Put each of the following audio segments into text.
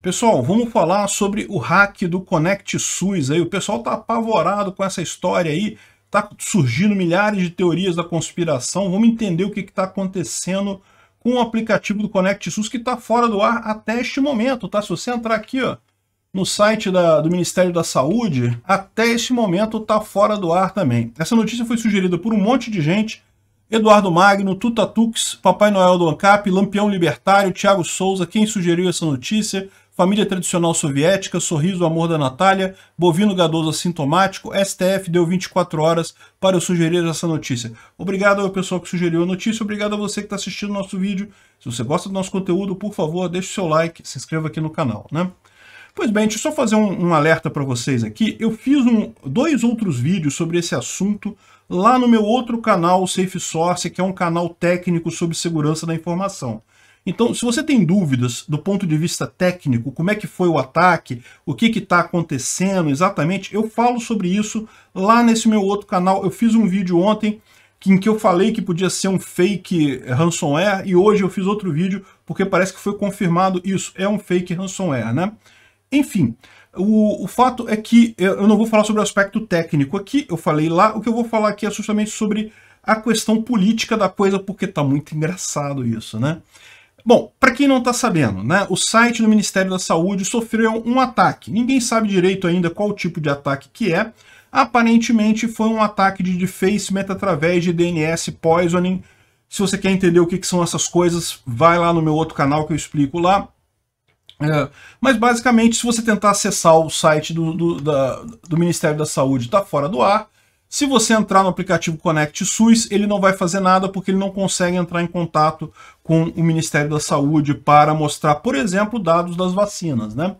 Pessoal, vamos falar sobre o hack do Connect SUS aí. O pessoal tá apavorado com essa história aí. Tá surgindo milhares de teorias da conspiração. Vamos entender o que está acontecendo com o aplicativo do Connect SUS que está fora do ar até este momento, tá? Se você entrar aqui, ó, no site da, do Ministério da Saúde, até este momento está fora do ar também. Essa notícia foi sugerida por um monte de gente. Eduardo Magno, Tutatux, Papai Noel do ANCAP, Lampião Libertário, Thiago Souza, quem sugeriu essa notícia? família tradicional soviética, sorriso, amor da Natália, bovino gadoso assintomático, STF deu 24 horas para eu sugerir essa notícia. Obrigado ao pessoal que sugeriu a notícia, obrigado a você que está assistindo o nosso vídeo. Se você gosta do nosso conteúdo, por favor, deixe o seu like, se inscreva aqui no canal, né? Pois bem, deixa eu só fazer um, um alerta para vocês aqui. Eu fiz um, dois outros vídeos sobre esse assunto lá no meu outro canal, Safe Source, que é um canal técnico sobre segurança da informação. Então, se você tem dúvidas do ponto de vista técnico, como é que foi o ataque, o que está acontecendo exatamente, eu falo sobre isso lá nesse meu outro canal. Eu fiz um vídeo ontem em que eu falei que podia ser um fake ransomware e hoje eu fiz outro vídeo porque parece que foi confirmado isso, é um fake ransomware, né? Enfim, o, o, fato é que eu não vou falar sobre o aspecto técnico aqui, eu falei lá, o que eu vou falar aqui é justamente sobre a questão política da coisa, porque tá muito engraçado isso, né? Bom, para quem não está sabendo, né, o site do Ministério da Saúde sofreu um ataque. Ninguém sabe direito ainda qual tipo de ataque que é. Aparentemente foi um ataque de defacement através de DNS poisoning. Se você quer entender o que, que são essas coisas, vai lá no meu outro canal que eu explico lá. É, mas basicamente, se você tentar acessar o site do, do, da, do Ministério da Saúde, está fora do ar. Se você entrar no aplicativo Connect SUS, ele não vai fazer nada porque ele não consegue entrar em contato com o Ministério da Saúde para mostrar, por exemplo, dados das vacinas, né?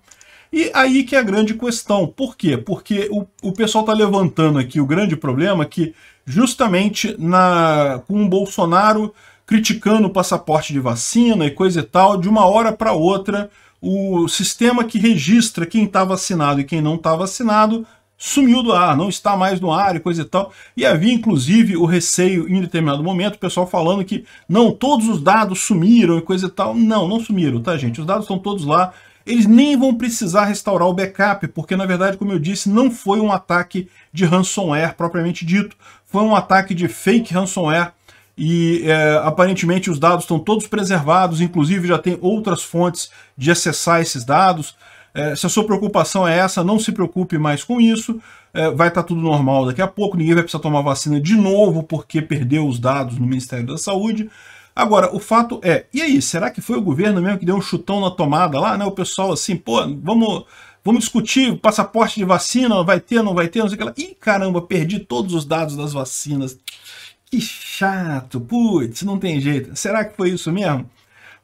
E aí que é a grande questão. Por quê? Porque o, o pessoal está levantando aqui o grande problema que justamente na, com o Bolsonaro criticando o passaporte de vacina e coisa e tal, de uma hora para outra o sistema que registra quem está vacinado e quem não está vacinado sumiu do ar, não está mais no ar e coisa e tal. E havia, inclusive, o receio em determinado momento, o pessoal falando que não, todos os dados sumiram e coisa e tal. Não, não sumiram, tá, gente? Os dados estão todos lá. Eles nem vão precisar restaurar o backup, porque, na verdade, como eu disse, não foi um ataque de ransomware propriamente dito. Foi um ataque de fake ransomware e é, aparentemente os dados estão todos preservados, inclusive já tem outras fontes de acessar esses dados. É, se a sua preocupação é essa, não se preocupe mais com isso. É, vai estar tá tudo normal daqui a pouco, ninguém vai precisar tomar vacina de novo porque perdeu os dados no Ministério da Saúde. Agora, o fato é, e aí, será que foi o governo mesmo que deu um chutão na tomada lá, né? O pessoal assim, pô, vamos, vamos discutir passaporte de vacina, vai ter, não vai ter, não sei o que lá. Ih, caramba, perdi todos os dados das vacinas. Que chato, putz, não tem jeito. Será que foi isso mesmo?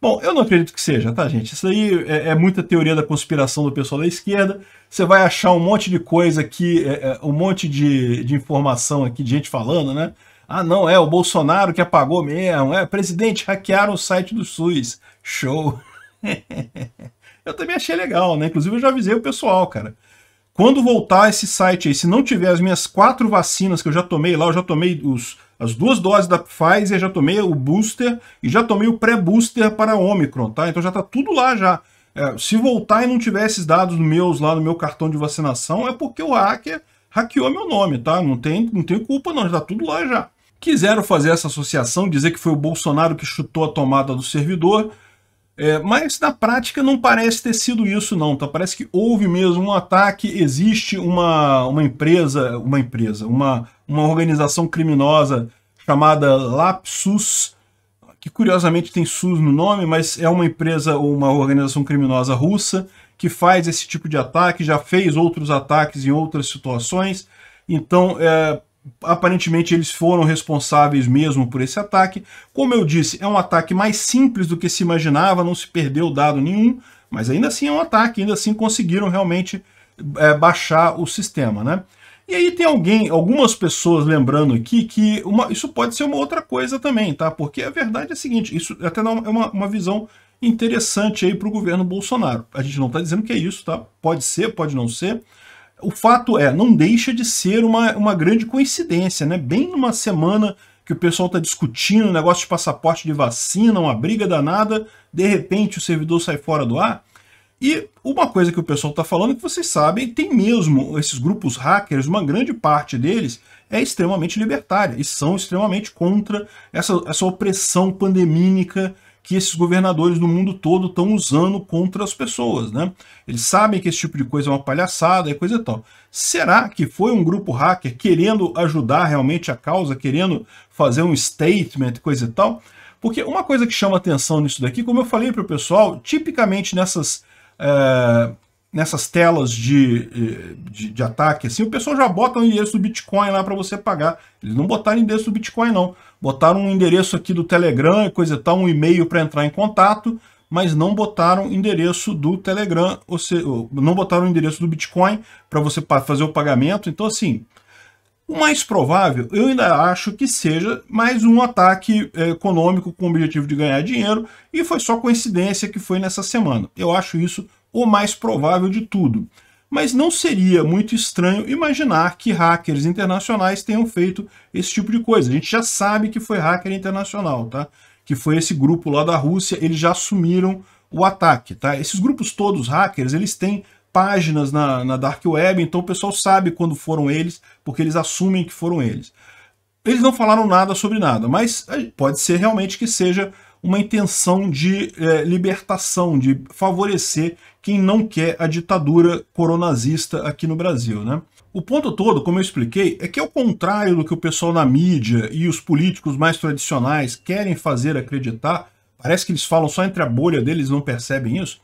Bom, eu não acredito que seja, tá, gente? Isso aí é, é muita teoria da conspiração do pessoal da esquerda. Você vai achar um monte de coisa aqui, é, é um monte de, de informação aqui, de gente falando, né? Ah, não, é o Bolsonaro que apagou mesmo. É, presidente, hackearam o site do SUS. Show. eu também achei legal, né? Inclusive, eu já avisei o pessoal, cara. Quando voltar esse site aí, se não tiver as minhas quatro vacinas que eu já tomei lá, eu já tomei os as duas doses da Pfizer, já tomei o booster e já tomei o pré-booster para Omicron, tá? Então já tá tudo lá já. É, se voltar e não tiver esses dados meus lá no meu cartão de vacinação, é porque o hacker hackeou meu nome, tá? Não tem, não tem culpa não, já tá tudo lá já. Quiseram fazer essa associação, dizer que foi o Bolsonaro que chutou a tomada do servidor, é, mas na prática não parece ter sido isso não, tá? Parece que houve mesmo um ataque, existe uma, uma empresa, uma empresa, uma, uma organização criminosa chamada Lapsus, que curiosamente tem SUS no nome, mas é uma empresa ou uma organização criminosa russa que faz esse tipo de ataque, já fez outros ataques em outras situações, então é, aparentemente eles foram responsáveis mesmo por esse ataque. Como eu disse, é um ataque mais simples do que se imaginava, não se perdeu dado nenhum, mas ainda assim é um ataque, ainda assim conseguiram realmente é, baixar o sistema, né? E aí tem alguém, algumas pessoas lembrando aqui que uma, isso pode ser uma outra coisa também, tá? Porque a verdade é a seguinte, isso até é uma, uma visão interessante aí para o governo Bolsonaro. A gente não está dizendo que é isso, tá? Pode ser, pode não ser, o fato é, não deixa de ser uma, uma grande coincidência, né? Bem numa semana que o pessoal está discutindo, negócio de passaporte de vacina, uma briga danada, de repente o servidor sai fora do ar. E uma coisa que o pessoal está falando, que vocês sabem, tem mesmo esses grupos hackers, uma grande parte deles é extremamente libertária e são extremamente contra essa, essa opressão pandemínica que esses governadores do mundo todo estão usando contra as pessoas, né? Eles sabem que esse tipo de coisa é uma palhaçada e coisa e tal. Será que foi um grupo hacker querendo ajudar realmente a causa, querendo fazer um statement, coisa e tal? Porque uma coisa que chama atenção nisso daqui, como eu falei para o pessoal, tipicamente nessas é, nessas telas de, de, de, ataque, assim, o pessoal já bota o endereço do Bitcoin lá para você pagar. Eles não botaram endereço do Bitcoin, não. Botaram um endereço aqui do Telegram e coisa e tal, um e-mail para entrar em contato, mas não botaram endereço do Telegram, ou seja, não botaram o endereço do Bitcoin para você fazer o pagamento. Então, assim, o mais provável, eu ainda acho que seja mais um ataque eh, econômico com o objetivo de ganhar dinheiro e foi só coincidência que foi nessa semana. Eu acho isso o mais provável de tudo. Mas não seria muito estranho imaginar que hackers internacionais tenham feito esse tipo de coisa. A gente já sabe que foi hacker internacional, tá? Que foi esse grupo lá da Rússia, eles já assumiram o ataque, tá? Esses grupos todos hackers, eles têm páginas na, na Dark Web, então o pessoal sabe quando foram eles, porque eles assumem que foram eles. Eles não falaram nada sobre nada, mas eh, pode ser realmente que seja uma intenção de é, libertação, de favorecer quem não quer a ditadura coronazista aqui no Brasil. Né? O ponto todo, como eu expliquei, é que ao contrário do que o pessoal na mídia e os políticos mais tradicionais querem fazer acreditar, parece que eles falam só entre a bolha deles não percebem isso,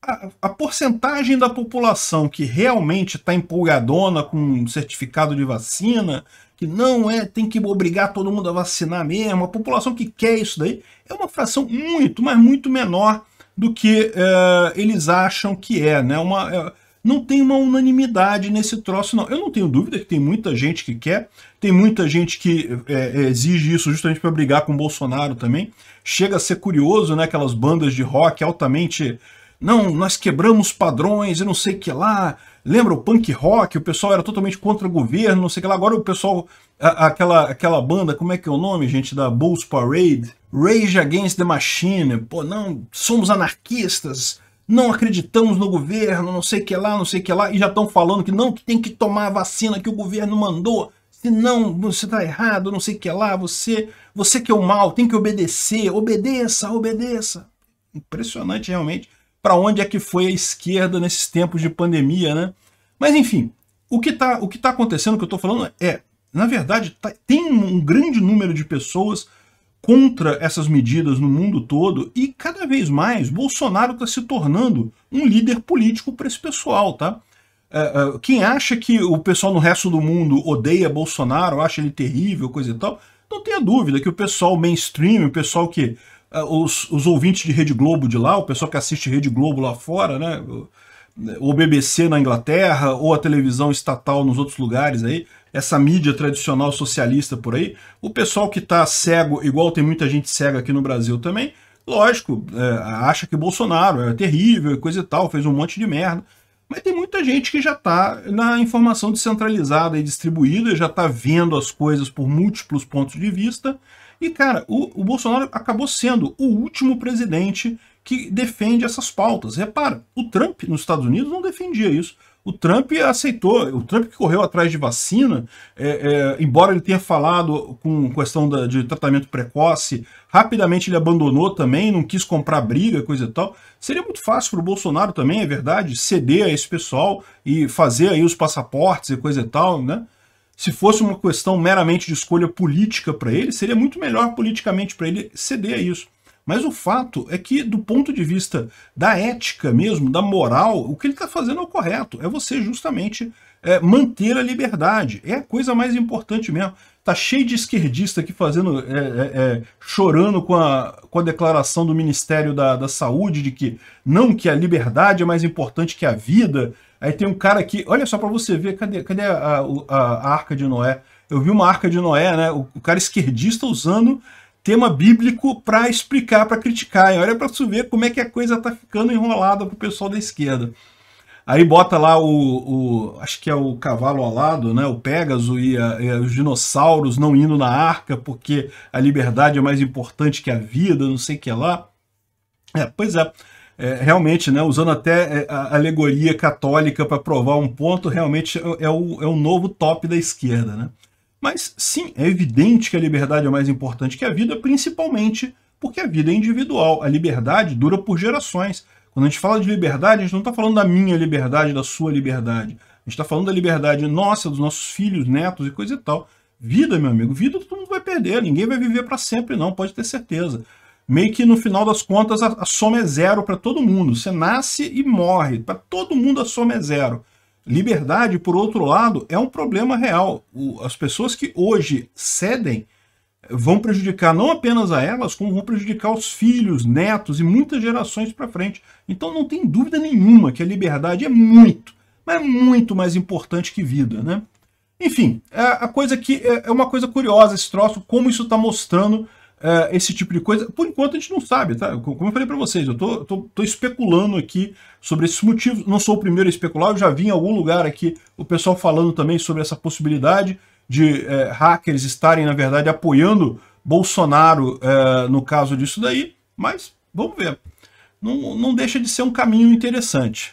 a, a porcentagem da população que realmente está empolgadona com um certificado de vacina, que não é, tem que obrigar todo mundo a vacinar mesmo, a população que quer isso daí, é uma fração muito, mas muito menor do que é, eles acham que é, né? Uma, é, não tem uma unanimidade nesse troço, não. Eu não tenho dúvida que tem muita gente que quer, tem muita gente que é, exige isso justamente para brigar com o Bolsonaro também. Chega a ser curioso, né? Aquelas bandas de rock altamente. Não, nós quebramos padrões e não sei o que lá Lembra o punk rock? O pessoal era totalmente contra o governo, não sei o que lá. Agora o pessoal, a, aquela, aquela banda, como é que é o nome, gente? Da Bulls Parade? Rage Against the Machine. Pô, não, somos anarquistas, não acreditamos no governo, não sei o que lá, não sei o que lá. E já estão falando que não, que tem que tomar a vacina que o governo mandou. Se não, você está errado, não sei o que lá, você, você que é o mal, tem que obedecer, obedeça, obedeça. Impressionante realmente para onde é que foi a esquerda nesses tempos de pandemia, né? Mas enfim, o que está o que tá acontecendo, o que eu estou falando é, na verdade, tá, tem um grande número de pessoas contra essas medidas no mundo todo e cada vez mais Bolsonaro está se tornando um líder político para esse pessoal, tá? É, é, quem acha que o pessoal no resto do mundo odeia Bolsonaro, acha ele terrível, coisa e tal, não tenha dúvida que o pessoal mainstream, o pessoal que ah, os, os ouvintes de Rede Globo de lá, o pessoal que assiste Rede Globo lá fora, né? ou BBC na Inglaterra, ou a televisão estatal nos outros lugares aí, essa mídia tradicional socialista por aí, o pessoal que está cego, igual tem muita gente cega aqui no Brasil também, lógico, é, acha que Bolsonaro é terrível, coisa e tal, fez um monte de merda. Mas tem muita gente que já está na informação descentralizada e distribuída, já está vendo as coisas por múltiplos pontos de vista e, cara, o, o Bolsonaro acabou sendo o último presidente que defende essas pautas. Repara, o Trump nos Estados Unidos não defendia isso. O Trump aceitou, o Trump que correu atrás de vacina, é, é, embora ele tenha falado com questão da, de tratamento precoce, rapidamente ele abandonou também, não quis comprar briga, coisa e tal. Seria muito fácil para o Bolsonaro também, é verdade, ceder a esse pessoal e fazer aí os passaportes e coisa e tal, né? Se fosse uma questão meramente de escolha política para ele, seria muito melhor politicamente para ele ceder a isso. Mas o fato é que, do ponto de vista da ética mesmo, da moral, o que ele está fazendo é o correto. É você justamente é, manter a liberdade. É a coisa mais importante mesmo. Tá cheio de esquerdista aqui fazendo, é, é, é chorando com a, com a declaração do Ministério da, da Saúde de que não, que a liberdade é mais importante que a vida, Aí tem um cara aqui, olha só para você ver, cadê, cadê a, a, a, arca de Noé? Eu vi uma arca de Noé, né? O, o cara esquerdista usando tema bíblico para explicar, para criticar. E olha para você ver como é que a coisa tá ficando enrolada pro pessoal da esquerda. Aí bota lá o, o acho que é o cavalo alado, né? O Pégaso e, a, e os dinossauros não indo na arca porque a liberdade é mais importante que a vida, não sei o que lá. É, pois é é, realmente, né, usando até é, a alegoria católica para provar um ponto, realmente é, é o, é o novo top da esquerda. Né? Mas sim, é evidente que a liberdade é mais importante que a vida, principalmente porque a vida é individual. A liberdade dura por gerações. Quando a gente fala de liberdade, a gente não está falando da minha liberdade, da sua liberdade. A gente está falando da liberdade nossa, dos nossos filhos, netos e coisa e tal. Vida, meu amigo, vida todo mundo vai perder, ninguém vai viver para sempre, não, pode ter certeza meio que no final das contas a, a soma é zero para todo mundo. Você nasce e morre. Para todo mundo a soma é zero. Liberdade, por outro lado, é um problema real. O, as pessoas que hoje cedem eh, vão prejudicar não apenas a elas, como vão prejudicar os filhos, netos e muitas gerações para frente. Então não tem dúvida nenhuma que a liberdade é muito, mas muito mais importante que vida, né? Enfim, é, a, coisa que é, é uma coisa curiosa esse troço, como isso está mostrando uh, esse tipo de coisa. Por enquanto a gente não sabe, tá? Como eu falei para vocês, eu tô, tô, tô, especulando aqui sobre esses motivos. Não sou o primeiro a especular, eu já vi em algum lugar aqui o pessoal falando também sobre essa possibilidade de uh, hackers estarem, na verdade, apoiando Bolsonaro uh, no caso disso daí, mas vamos ver. Não, não deixa de ser um caminho interessante.